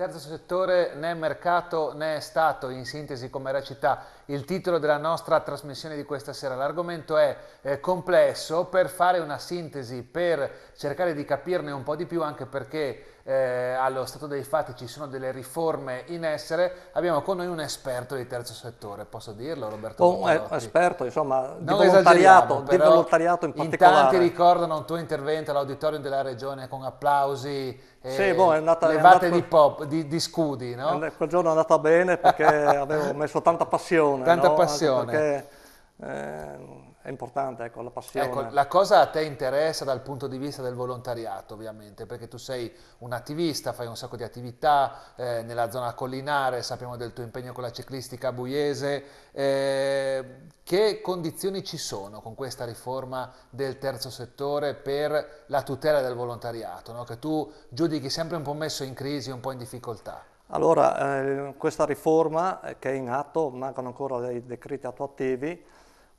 Terzo settore né mercato né Stato, in sintesi come recita il titolo della nostra trasmissione di questa sera. L'argomento è eh, complesso, per fare una sintesi, per cercare di capirne un po' di più, anche perché eh, allo stato dei fatti ci sono delle riforme in essere, abbiamo con noi un esperto di terzo settore, posso dirlo Roberto? Un oh, eh, esperto, insomma, di non volontariato, di volontariato in particolare. In tanti ricordano un tuo intervento all'auditorium della Regione con applausi eh, sì, boh, è andata, levate è andata, di, pop, di, di, scudi, no? Eh, quel giorno è andata bene perché avevo messo tanta passione. Tanta no? passione. Anche perché, eh, è importante, ecco, la passione. Ecco, la cosa a te interessa dal punto di vista del volontariato, ovviamente, perché tu sei un attivista, fai un sacco di attività eh, nella zona collinare, sappiamo del tuo impegno con la ciclistica buiese. Eh, che condizioni ci sono con questa riforma del terzo settore per la tutela del volontariato, no? che tu giudichi sempre un po' messo in crisi, un po' in difficoltà? Allora, eh, questa riforma eh, che è in atto, mancano ancora dei decreti attuativi,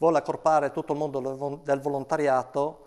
vuole accorpare tutto il mondo del volontariato,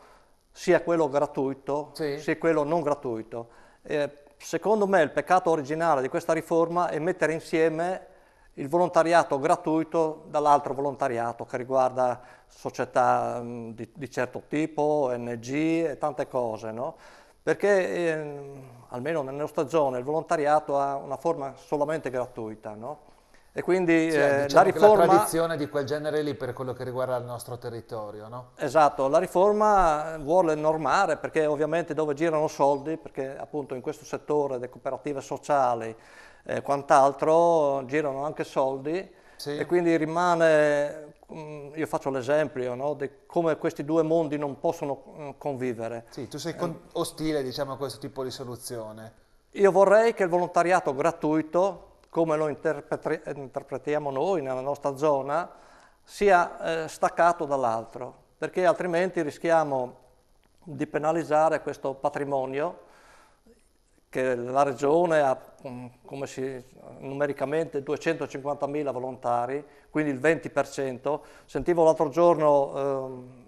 sia quello gratuito, sì. sia quello non gratuito. Eh, secondo me il peccato originale di questa riforma è mettere insieme il volontariato gratuito dall'altro volontariato che riguarda società mh, mm, di, di, certo tipo, ONG e tante cose, no? Perché eh, almeno nella nostra zona il volontariato ha una forma solamente gratuita, no? E quindi cioè, eh, eh diciamo la riforma... La tradizione di quel genere lì per quello che riguarda il nostro territorio, no? Esatto, la riforma vuole normare perché ovviamente dove girano soldi, perché appunto in questo settore delle cooperative sociali e eh, quant'altro girano anche soldi sì. e quindi rimane, mm, io faccio l'esempio no, di come questi due mondi non possono mm, convivere. Sì, tu sei eh. ostile diciamo, a questo tipo di soluzione. Io vorrei che il volontariato gratuito come lo interpretiamo noi nella nostra zona, sia eh, staccato dall'altro, perché altrimenti rischiamo di penalizzare questo patrimonio che la regione ha mm, si, numericamente 250.000 volontari, quindi il 20%. Sentivo l'altro giorno eh,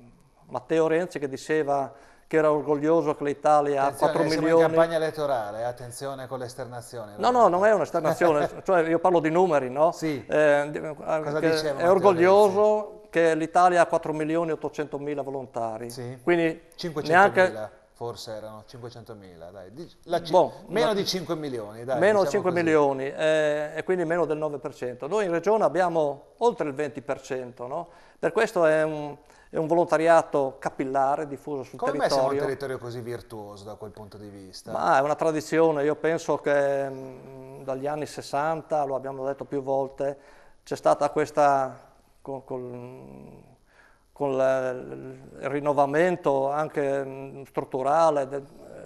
Matteo Renzi che diceva che era orgoglioso che l'Italia ha 4 milioni. Siamo in campagna elettorale, attenzione con l'esternazione. No, no, non è un'esternazione, cioè io parlo di numeri, no? Sì. Eh, eh Cosa diceva, è orgoglioso sì. che l'Italia ha 4 milioni e 800 mila volontari. Sì. Quindi 500 neanche... Mila, forse erano 500 mila, dai. La, bon, meno la, di 5 milioni, dai. Meno diciamo 5 così. milioni eh, e quindi meno del 9%. Noi in regione abbiamo oltre il 20%, no? Per questo è un è un volontariato capillare diffuso sul Come territorio. Come siamo un territorio così virtuoso da quel punto di vista? Ma è una tradizione, io penso che mh, mm, dagli anni 60, lo abbiamo detto più volte, c'è stata questa, con, con, mm, con la, il rinnovamento anche mh, mm, strutturale, de, eh,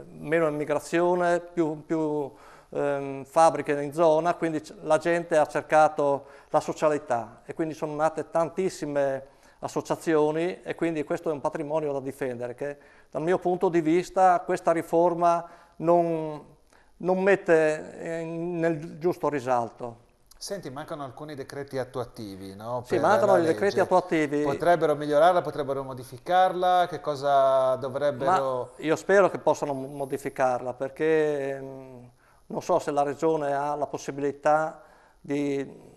meno immigrazione, più, più ehm, fabbriche in zona, quindi la gente ha cercato la socialità e quindi sono nate tantissime associazioni e quindi questo è un patrimonio da difendere che dal mio punto di vista questa riforma non, non mette nel giusto risalto. Senti, mancano alcuni decreti attuativi, no? Sì, mancano i decreti attuativi. Potrebbero migliorarla, potrebbero modificarla, che cosa dovrebbero... Ma io spero che possano modificarla, perché mm, non so se la Regione ha la possibilità di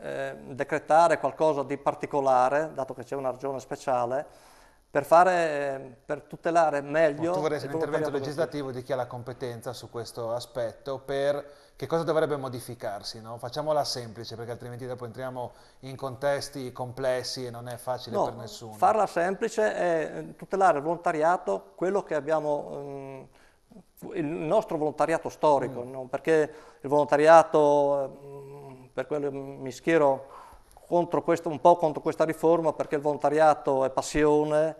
Ehm, decretare qualcosa di particolare, dato che c'è una ragione speciale, per, fare, ehm, per tutelare meglio... Ma tu vorresti un intervento legislativo di chi ha la competenza su questo aspetto per che cosa dovrebbe modificarsi, no? facciamola semplice perché altrimenti dopo entriamo in contesti complessi e non è facile no, per nessuno. Farla semplice è ehm, tutelare il volontariato, quello che abbiamo... il nostro volontariato storico, mm. no? perché il volontariato per quello mi schiero questo, un po' contro questa riforma perché il volontariato è passione,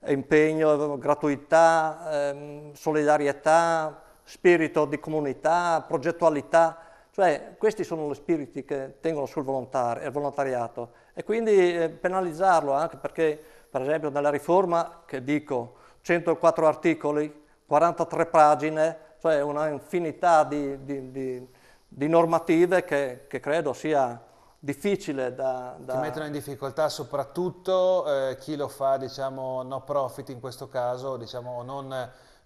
è impegno, è gratuità, è ehm, solidarietà, spirito di comunità, progettualità, cioè questi sono gli spiriti che tengono sul volontariato e quindi eh, penalizzarlo anche perché per esempio nella riforma che dico 104 articoli, 43 pagine, cioè una infinità di, di, di di normative che, che credo sia difficile da, da... Ti mettono in difficoltà soprattutto eh, chi lo fa, diciamo, no profit in questo caso, diciamo, non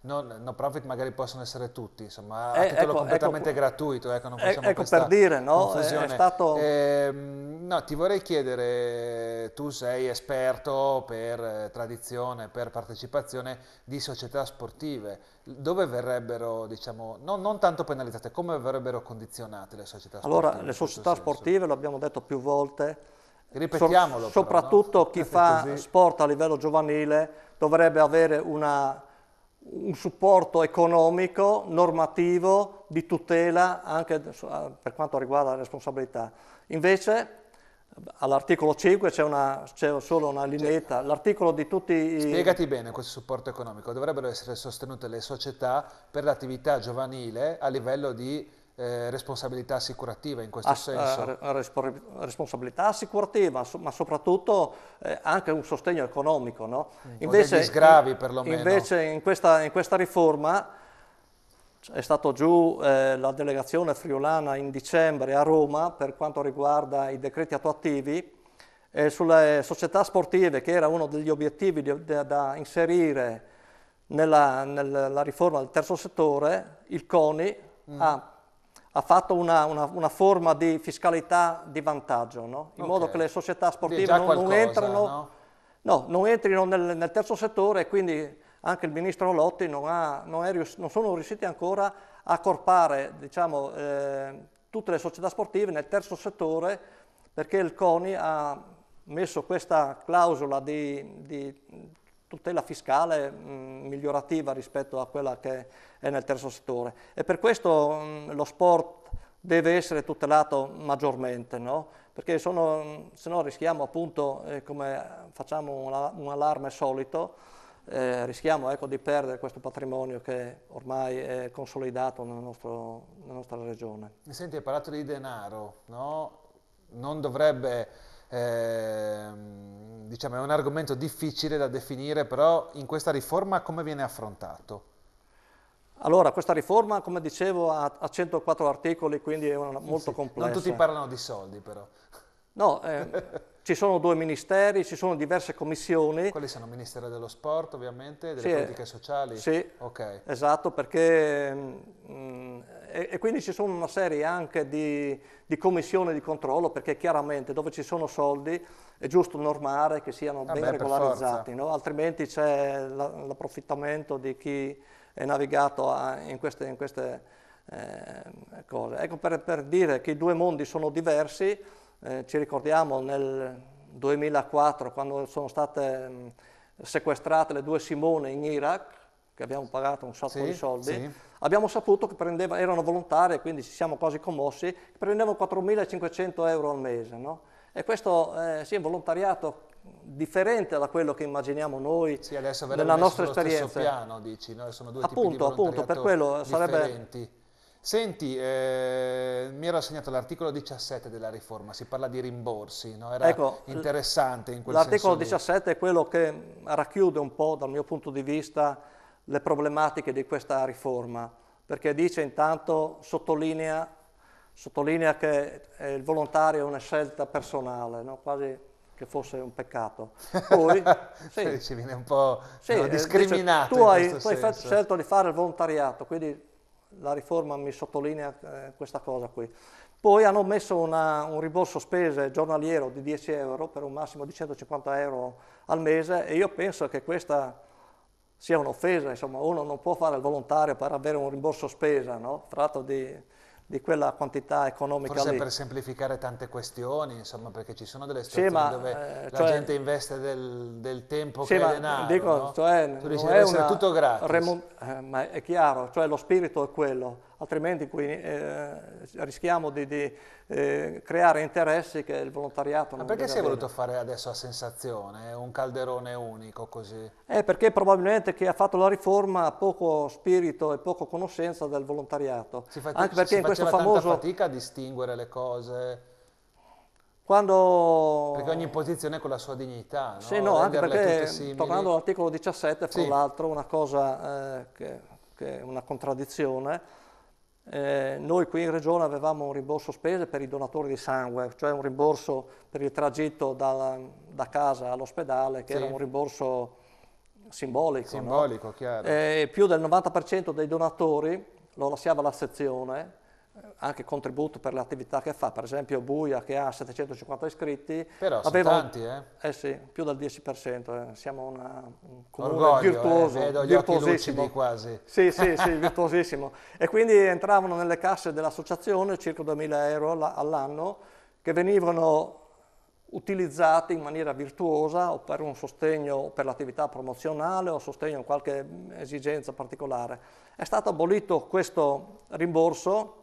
No, no, profit magari possono essere tutti, insomma, a eh, titolo ecco, ecco, completamente ecco, gratuito, ecco, non facciamo eh, ecco per dire, no? Confusione. È, stato... eh, no, ti vorrei chiedere, tu sei esperto per eh, tradizione, per partecipazione di società sportive, dove verrebbero, diciamo, no, non tanto penalizzate, come verrebbero condizionate le società sportive? Allora, le società sportive, l'abbiamo detto più volte, Ripetiamolo so, soprattutto no? chi fa così. sport a livello giovanile dovrebbe avere una un supporto economico, normativo, di tutela anche per quanto riguarda la responsabilità. Invece all'articolo 5 c'è, solo una lineetta, l'articolo di tutti... Spiegati bene questo supporto economico, dovrebbero essere sostenute le società per l'attività giovanile a livello di eh, responsabilità assicurativa in questo As, eh, senso? Eh, responsabilità assicurativa, ma soprattutto eh, anche un sostegno economico. No? Mm. Invece, sgravi perlomeno. Invece in questa, in questa, riforma è stato giù eh, la delegazione friulana in dicembre a Roma per quanto riguarda i decreti attuativi sulle società sportive che era uno degli obiettivi di, da, da inserire nella, nella, riforma del terzo settore, il CONI mm. ha ha fatto una, una, una, forma di fiscalità di vantaggio, no? in okay. modo che le società sportive non, qualcosa, non, entrano, no? No, non entrino nel, nel, terzo settore e quindi anche il ministro Lotti non, ha, non, rius- non sono riusciti ancora a corpare diciamo, eh, tutte le società sportive nel terzo settore perché il CONI ha messo questa clausola di, di tutela fiscale mh, mm, migliorativa rispetto a quella che è nel terzo settore e per questo mh, mm, lo sport deve essere tutelato maggiormente, no? perché sono, mm, se no rischiamo appunto, eh, come facciamo una, un allarme solito, eh, rischiamo ecco, di perdere questo patrimonio che ormai è consolidato nel nostro, nella nostra regione. Mi senti, hai parlato di denaro, no? Non dovrebbe... Eh diciamo, è un argomento difficile da definire, però in questa riforma come viene affrontato? Allora, questa riforma, come dicevo, ha, 104 articoli, quindi è una, molto sì, complessa. Non tutti parlano di soldi, però. No, eh, ci sono due ministeri, ci sono diverse commissioni. Quelli sono il Ministero dello Sport, ovviamente, delle sì, eh, politiche sociali? Sì, okay. esatto, perché... Mh, mm, mm, e, e, quindi ci sono una serie anche di, di commissioni di controllo, perché chiaramente dove ci sono soldi è giusto normare che siano ah, ben ah beh, regolarizzati, no? altrimenti c'è l'approfittamento di chi è navigato a, in queste, in queste eh, cose. Ecco, per, per, dire che i due mondi sono diversi, eh, ci ricordiamo nel 2004 quando sono state sequestrate le due Simone in Iraq, che abbiamo pagato un sacco sì, di soldi, sì. abbiamo saputo che prendeva, erano volontarie, quindi ci siamo quasi commossi, prendevano 4.500 euro al mese. No? E questo eh, sì, è un volontariato differente da quello che immaginiamo noi sì, adesso nella nostra esperienza. Sì, Piano, dici, no? Sono due appunto, appunto, per quello differenti. sarebbe... Senti, eh, mi ero assegnato l'articolo 17 della riforma, si parla di rimborsi, no? era ecco, interessante in quel L'articolo 17 è quello che racchiude un po' dal mio punto di vista le problematiche di questa riforma, perché dice intanto, sottolinea sottolinea che il volontario è una scelta personale, no? quasi che fosse un peccato. Poi, sì, ci viene un po' sì, no, eh, discriminato. Dice, tu hai, tu hai scelto di fare il volontariato, quindi la riforma mi sottolinea eh, questa cosa qui. Poi hanno messo una, un rimborso spese giornaliero di 10 euro per un massimo di 150 euro al mese e io penso che questa sia un'offesa, insomma uno non può fare il volontario per avere un rimborso spesa, no? Tratto di di quella quantità economica Forse lì. per semplificare tante questioni, insomma, perché ci sono delle situazioni sì, ma, dove eh, la cioè gente investe del, del tempo sì, che ma, è denaro, dico, no? cioè, tu dici, deve essere tutto gratis. Eh, ma è chiaro, cioè lo spirito è quello altrimenti qui eh, rischiamo di, di eh, creare interessi che il volontariato non Ma perché si è voluto fare adesso a sensazione, eh, un calderone unico così? Eh, perché probabilmente chi ha fatto la riforma ha poco spirito e poco conoscenza del volontariato. Si fa, Anche perché si in questo famoso... fatica a distinguere le cose... Quando... Perché ogni posizione con la sua dignità, no? Sì, no, anche perché tornando all'articolo 17, fra sì. l'altro, una cosa eh, che, che è una contraddizione, eh, noi qui in Regione avevamo un rimborso spese per i donatori di sangue, cioè un rimborso per il tragitto dalla, da casa all'ospedale, che sì. era un rimborso simbolico. Simbolico, no? chiaro. Eh, più del 90% dei donatori lo lasciava la sezione anche contributo per le attività che fa, per esempio Buia che ha 750 iscritti, Però aveva, tanti, eh? eh? sì, più del 10%, eh. siamo una, un comune Orgoglio, eh, virtuoso, eh, vedo virtuosissimo. quasi. Sì, sì, sì, virtuosissimo. E quindi entravano nelle casse dell'associazione circa 2.000 euro all'anno che venivano utilizzati in maniera virtuosa o per un sostegno per l'attività promozionale o sostegno a qualche mm, esigenza particolare. È stato abolito questo rimborso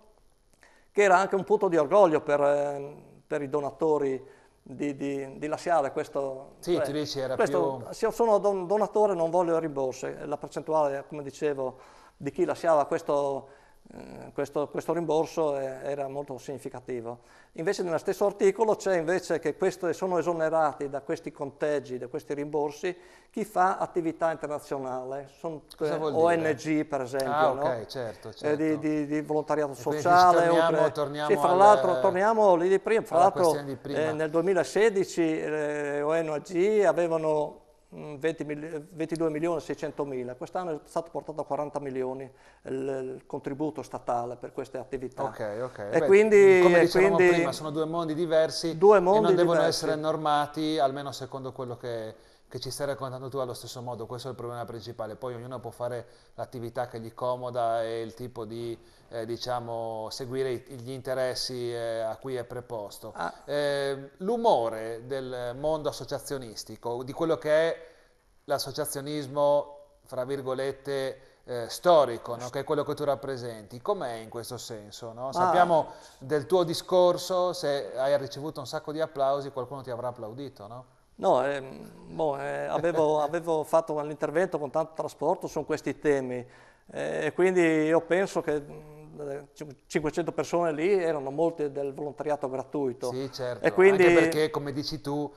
che era anche un punto di orgoglio per, ehm, per i donatori di, di, di, lasciare questo... Sì, cioè, tu dici era questo, più... Se sono donatore non voglio rimborsi, la percentuale, come dicevo, di chi lasciava questo eh, questo, questo, rimborso era molto significativo. Invece nello stesso articolo c'è invece che queste, sono esonerati da questi conteggi, da questi rimborsi, chi fa attività internazionale, sono ONG eh, dire? per esempio, ah, okay, certo, eh, certo. di, di, di, volontariato sociale. Torniamo, oltre... torniamo sì, fra l'altro, torniamo lì di prima, fra l'altro eh, nel 2016 eh, ONG avevano 22 mm, milioni e 600 mila, quest'anno è stato portato a 40 milioni il, il contributo statale per queste attività. Ok, ok. E Beh, quindi, come dicevamo quindi, prima, sono due mondi diversi due mondi e non devono essere normati, almeno secondo quello che È che ci stai raccontando tu allo stesso modo, questo è il problema principale, poi ognuno può fare l'attività che gli comoda e il tipo di, eh, diciamo, seguire gli interessi eh, a cui è preposto. Ah. Eh, l'umore del mondo associazionistico, di quello che è l'associazionismo, fra virgolette, eh, storico, no? che è quello che tu rappresenti. Com'è in questo senso? No? Ah. Sappiamo ah. del tuo discorso, se hai ricevuto un sacco di applausi, qualcuno ti avrà applaudito, no? No, eh, boh, eh, avevo, avevo, fatto l'intervento con tanto trasporto su questi temi eh, e quindi io penso che 500 eh, persone lì erano molte del volontariato gratuito. Sì, certo, e quindi... anche perché come dici tu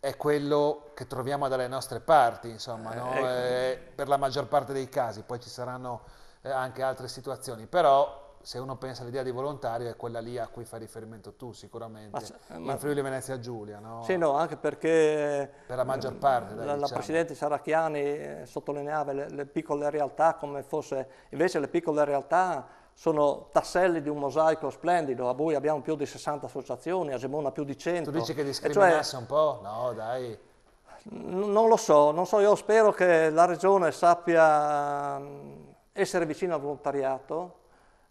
è quello che troviamo dalle nostre parti, insomma, no? e... Eh, ecco. eh, per la maggior parte dei casi, poi ci saranno anche altre situazioni, però se uno pensa all'idea di volontario è quella lì a cui fai riferimento tu sicuramente, ma, ma, in Friuli Venezia Giulia, no? Sì, no, anche perché per la maggior parte, dai, la, diciamo. la Presidente Saracchiani eh, sottolineava le, le, piccole realtà come fosse, invece le piccole realtà sono tasselli di un mosaico splendido, a voi abbiamo più di 60 associazioni, a Gemona più di 100. Tu dici che cioè- discriminasse cioè, un po'? No, dai. Non lo so, non so, io spero che la Regione sappia mm, essere vicina al volontariato,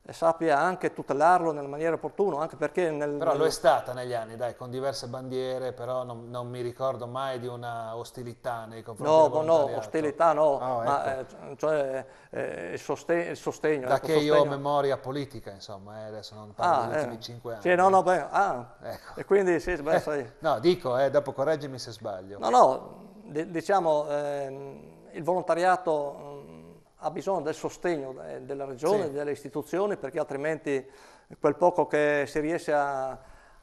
e sappia anche tutelarlo nella maniera opportuna, anche perché nel... Però lo è stata negli anni, dai, con diverse bandiere, però non, non mi ricordo mai di una ostilità nei confronti no, No, ostilità no, oh, ma eh, cioè eh, eh il, sostegno... Il sostegno da ecco, che sostegno. io ho memoria politica, insomma, eh, adesso non parlo ah, degli ultimi eh. cinque anni. Sì, no, no, beh, ah, ecco. e quindi sì, beh, eh, sai... No, dico, dopo correggimi se sbaglio. No, no, diciamo, ehm, il volontariato ha bisogno del sostegno della regione, sì. delle istituzioni, perché altrimenti quel poco che si riesce a,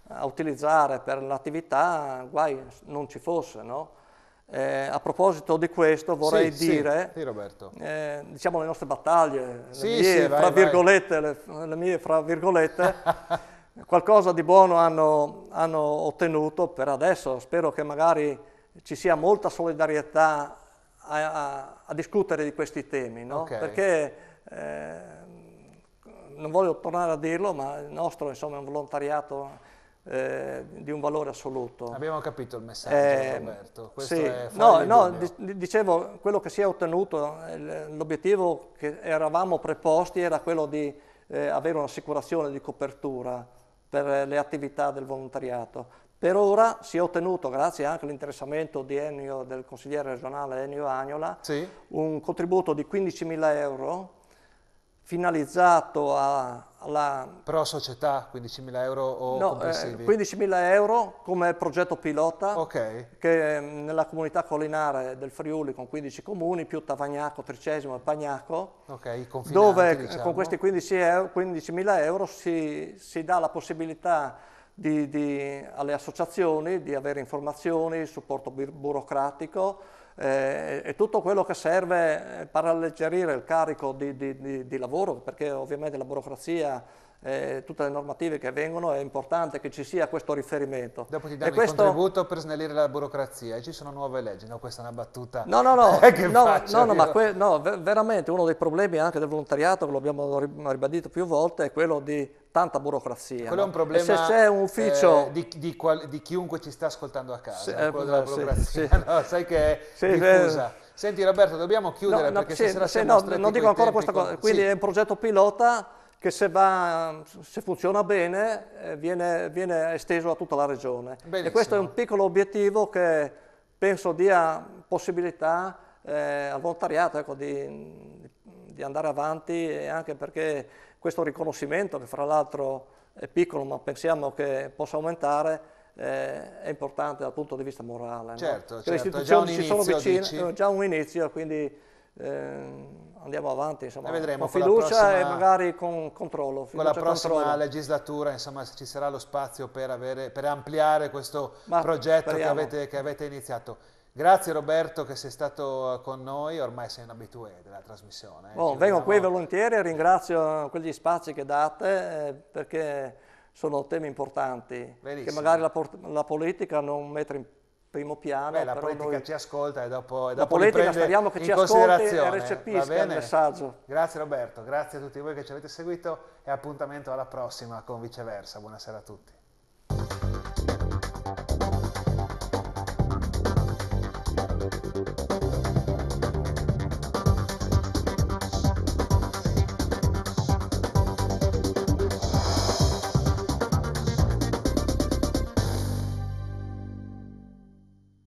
a utilizzare per l'attività, guai, non ci fosse. No? Eh, a proposito di questo vorrei sì, dire, sì, eh, diciamo le nostre battaglie, le mie, vai, fra virgolette, le, le mie fra virgolette, qualcosa di buono hanno, hanno ottenuto per adesso, spero che magari ci sia molta solidarietà a, a, discutere di questi temi, no? okay. perché eh, non voglio tornare a dirlo, ma il nostro insomma, è un volontariato eh, di un valore assoluto. Abbiamo capito il messaggio, eh, Roberto. Questo sì. no, no dicevo, quello che si è ottenuto, l'obiettivo che eravamo preposti era quello di eh, avere un'assicurazione di copertura per le attività del volontariato. Per ora si è ottenuto, grazie anche all'interessamento del consigliere regionale Ennio Agnola, sì. un contributo di 15.000 euro finalizzato a, alla... Pro società, 15.000 euro o no, eh, 15.000 euro come progetto pilota okay. che mm, nella comunità collinare del Friuli con 15 comuni più Tavagnaco, Tricesimo e Pagnaco okay, dove eh, diciamo. con questi 15.000 euro, 15 euro si, si dà la possibilità di, di, alle associazioni di avere informazioni, supporto burocratico eh, e tutto quello che serve per alleggerire il carico di, di lavoro, perché ovviamente la burocrazia eh, tutte le normative che vengono, è importante che ci sia questo riferimento. Dopo ti danno e questo... contributo per snellire la burocrazia, e ci sono nuove leggi, no questa è una battuta No, no, no, eh, no, faccio, no, no, no veramente uno dei problemi anche del volontariato, che lo abbiamo ribadito più volte, è quello di tanta burocrazia. Quello è un problema se c'è un ufficio... Eh, di, di, qual, di, chiunque ci sta ascoltando a casa, sì, eh, quello eh, della burocrazia, sì, no, sai che è sì, diffusa. Senti Roberto, dobbiamo chiudere no, perché no, stasera sì, siamo no, Non dico ancora questa cosa, quindi è un progetto pilota che se, va, se funziona bene eh, viene, viene, esteso a tutta la regione. Benissimo. E questo è un piccolo obiettivo che penso dia possibilità eh, al volontariato ecco, di, di, andare avanti e anche perché questo riconoscimento, che fra l'altro è piccolo ma pensiamo che possa aumentare, eh, è importante dal punto di vista morale. Certo, no? certo, le certo. istituzioni ci sono vicine, è già un inizio, quindi Ehm, andiamo avanti insomma, vedremo, con fiducia con prossima, e magari con controllo. Con la prossima controllo. legislatura insomma, ci sarà lo spazio per, avere, per ampliare questo Ma progetto che avete, che avete, iniziato. Grazie Roberto che sei stato eh, con noi, ormai sei un abitué della trasmissione. Oh, vengo qui volentieri e ringrazio quegli spazi che date eh, perché sono temi importanti Verissimo. che magari la, la politica non mette in primo piano. Beh, la politica noi... ci ascolta e dopo, e dopo la politica speriamo che ci ascolti e recepisca il messaggio. Grazie Roberto, grazie a tutti voi che ci avete seguito e appuntamento alla prossima con viceversa. Buonasera a tutti.